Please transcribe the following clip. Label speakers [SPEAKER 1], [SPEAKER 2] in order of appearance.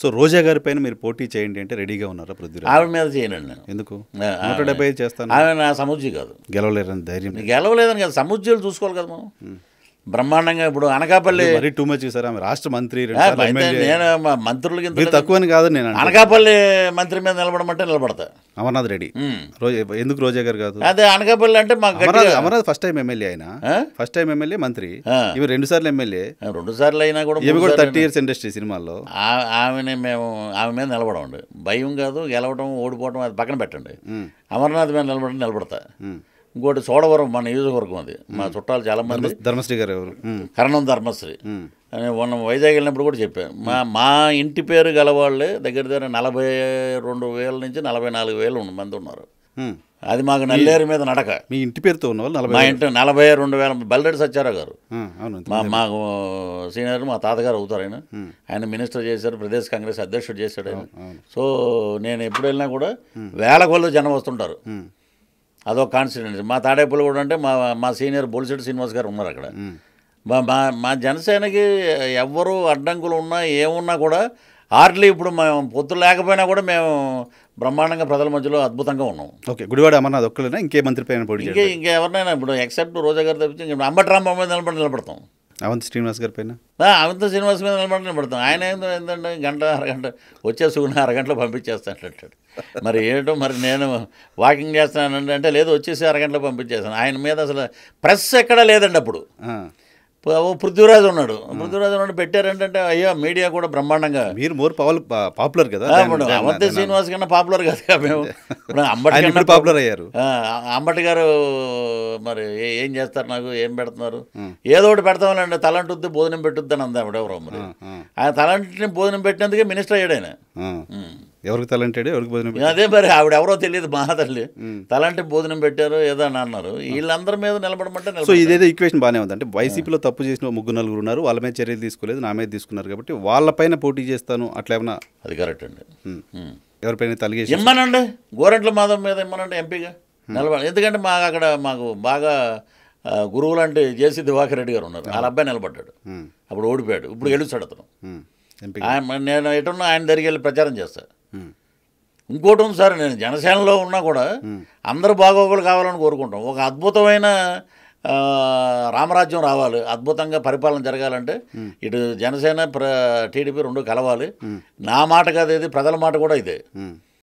[SPEAKER 1] so రోజా గారి పైన మీరు పోటీ చేయండి అంటే రెడీగా ఉన్నారా పృథ్వీ ఆవిడ
[SPEAKER 2] మీద చేయనండి నేను
[SPEAKER 1] ఎందుకు నూట డెబ్బై
[SPEAKER 2] చేస్తాను ఆమె నా సముద్యం కాదు
[SPEAKER 1] గెలవలేరని ధైర్యం
[SPEAKER 2] గెలవలేదని కదా
[SPEAKER 1] సముద్యాలు చూసుకోవాలి కదా మనం బ్రహ్మాండంగా ఇప్పుడు అనకాపల్లి మరీ టూ మచ్ సార్ ఆమె రాష్ట్ర మంత్రి నేను
[SPEAKER 2] మంత్రుల కింద తక్కువ కాదు నేను అనకాపల్లి మంత్రి మీద నిలబడమంటే నిలబడతా
[SPEAKER 1] అమర్నాథ్ రెడ్డి ఎందుకు రోజా గారు కాదు అదే
[SPEAKER 2] అనకాపల్లి అంటే మాకు అమర్నాథ్
[SPEAKER 1] ఫస్ట్ టైం ఎమ్మెల్యే అయినా ఫస్ట్ టైం ఎమ్మెల్యే మంత్రి ఇవి రెండు సార్లు ఎమ్మెల్యే రెండు సార్లు అయినా కూడా ఇవి కూడా థర్టీ ఇయర్స్ ఇండస్ట్రీ సినిమాల్లో
[SPEAKER 2] ఆమెని మేము ఆమె మీద నిలబడండి భయం కాదు గెలవడం ఓడిపోవడం అది పక్కన పెట్టండి అమర్నాథ్ మీద నిలబడి నిలబడతా ఇంకోటి సోడవరం మన నియోజకవర్గం అది మా చుట్టాలు చాలామంది ధర్మశ్రీ గారు ఎవరు కరణం ధర్మశ్రీ అని మొన్న వైజాగ్ వెళ్ళినప్పుడు కూడా చెప్పాను మా మా ఇంటి పేరు గలవాళ్ళే దగ్గర దగ్గర నలభై రెండు వేల నుంచి నలభై నాలుగు వేలు మంది ఉన్నారు
[SPEAKER 1] అది మాకు నల్లేరు మీద నడక మీ ఇంటి పేరుతో ఉన్న వాళ్ళు మా ఇంటి
[SPEAKER 2] నలభై రెండు వేల బల్లెడ్డి సత్యారావు గారు మా మాకు సీనియర్ మా తాతగారు అవుతారు ఆయన ఆయన మినిస్టర్ చేశారు ప్రదేశ్ కాంగ్రెస్ అధ్యక్షుడు చేశాడు ఆయన సో నేను ఎప్పుడు వెళ్ళినా కూడా వేల కొలు జనం వస్తుంటారు అదో కాన్స్టిట్యున్సీ మా తాడేపల్లి కూడా అంటే మా మా సీనియర్ బొలిసెట్టి శ్రీనివాస్ గారు ఉన్నారు అక్కడ మా మా మా జనసేనకి ఎవ్వరు అడ్డంకులు ఉన్నా ఏమున్నా కూడా హార్డ్లీ ఇప్పుడు మేము పొత్తు లేకపోయినా కూడా మేము బ్రహ్మాండంగా ప్రజల మధ్యలో అద్భుతంగా ఉన్నాం
[SPEAKER 1] ఓకే గుడివాడ అమర్నాథ్ ఒక్కలేనా ఇంకే మంత్రి పైన ఇంకే
[SPEAKER 2] ఇంకెవరినైనా ఇప్పుడు ఎక్సెప్ట్ రోజా గారు తప్పించి అంబట్రామ్మ మీద నిలబడి నిలబడతాం
[SPEAKER 1] అవంతి శ్రీనివాస్ గారి పైన
[SPEAKER 2] అవంత శ్రీనివాస్ మీద నిలబడి పడతాం ఆయన ఏంటంటే గంట అరగంట వచ్చే సుగుణ అరగంటలో పంపించేస్తాను అంటాడు మరి ఏంటో మరి నేను వాకింగ్ అంటే లేదు వచ్చేసి అరగంటలో పంపించేస్తాను ఆయన మీద అసలు ప్రెస్ ఎక్కడా లేదండి అప్పుడు పృథ్వీరాజు ఉన్నాడు పృథ్వీరాజు ఉన్నాడు పెట్టారంటే అయ్యో మీడియా కూడా బ్రహ్మాండంగా మీరు మోర్
[SPEAKER 1] పవల్ పాపులర్ కదా అమర్త
[SPEAKER 2] శ్రీనివాస్ కన్నా పాపులర్ కదా మేము అంబటి పాపులర్ అయ్యారు అంబటి గారు మరి ఏం చేస్తారు నాకు ఏం పెడుతున్నారు ఏదో ఒకటి పెడతామనండి తలంటు భోజనం పెట్టుద్దని అందావిడ ఎవరో మరి ఆయన తలంటిని భోజనం పెట్టినందుకే మినిస్టర్ అయ్యాడు ఆయన
[SPEAKER 1] ఎవరికి తలంటాడు ఎవరికి భోజనం అదే
[SPEAKER 2] మరి ఆవిడ ఎవరో తెలియదు మహాతల్లి తలంటే భోజనం పెట్టారు ఏదో అని అన్నారు వీళ్ళందరి మీద నిలబడమంటే సో ఇదేదో
[SPEAKER 1] ఈక్వేషన్ బాగానే ఉంది అంటే వైసీపీలో తప్పు చేసిన ముగ్గురు నలుగురు ఉన్నారు వాళ్ళ మీద చర్యలు తీసుకోలేదు నా మీద తీసుకున్నారు కాబట్టి వాళ్ళపైన పోటీ చేస్తాను అట్లా ఏమన్నా అది కరెక్ట్ అండి ఎవరిపైన తలిగేసి ఇమ్మనండి గోరంట్ల మాధవ్ మీద ఇమ్మనండి
[SPEAKER 2] ఎంపీగా నిలబడ ఎందుకంటే మాకు అక్కడ మాకు బాగా గురువు లాంటి జేసీ దివాకర్ రెడ్డి గారు ఉన్నారు వాళ్ళ అబ్బాయి నిలబడ్డాడు అప్పుడు ఓడిపోయాడు ఇప్పుడు గెలుస్తాడు అతను నేను ఎటున్నా ఆయన దగ్గరికి వెళ్ళి ప్రచారం చేస్తాను ఇంకోటి ఉంది సార్ నేను జనసేనలో ఉన్నా కూడా అందరు బాగోగులు కావాలని కోరుకుంటాం ఒక అద్భుతమైన రామరాజ్యం రావాలి అద్భుతంగా పరిపాలన జరగాలంటే ఇటు జనసేన టీడీపీ రెండు కలవాలి నా మాట కాదు ఇది ప్రజల మాట కూడా ఇదే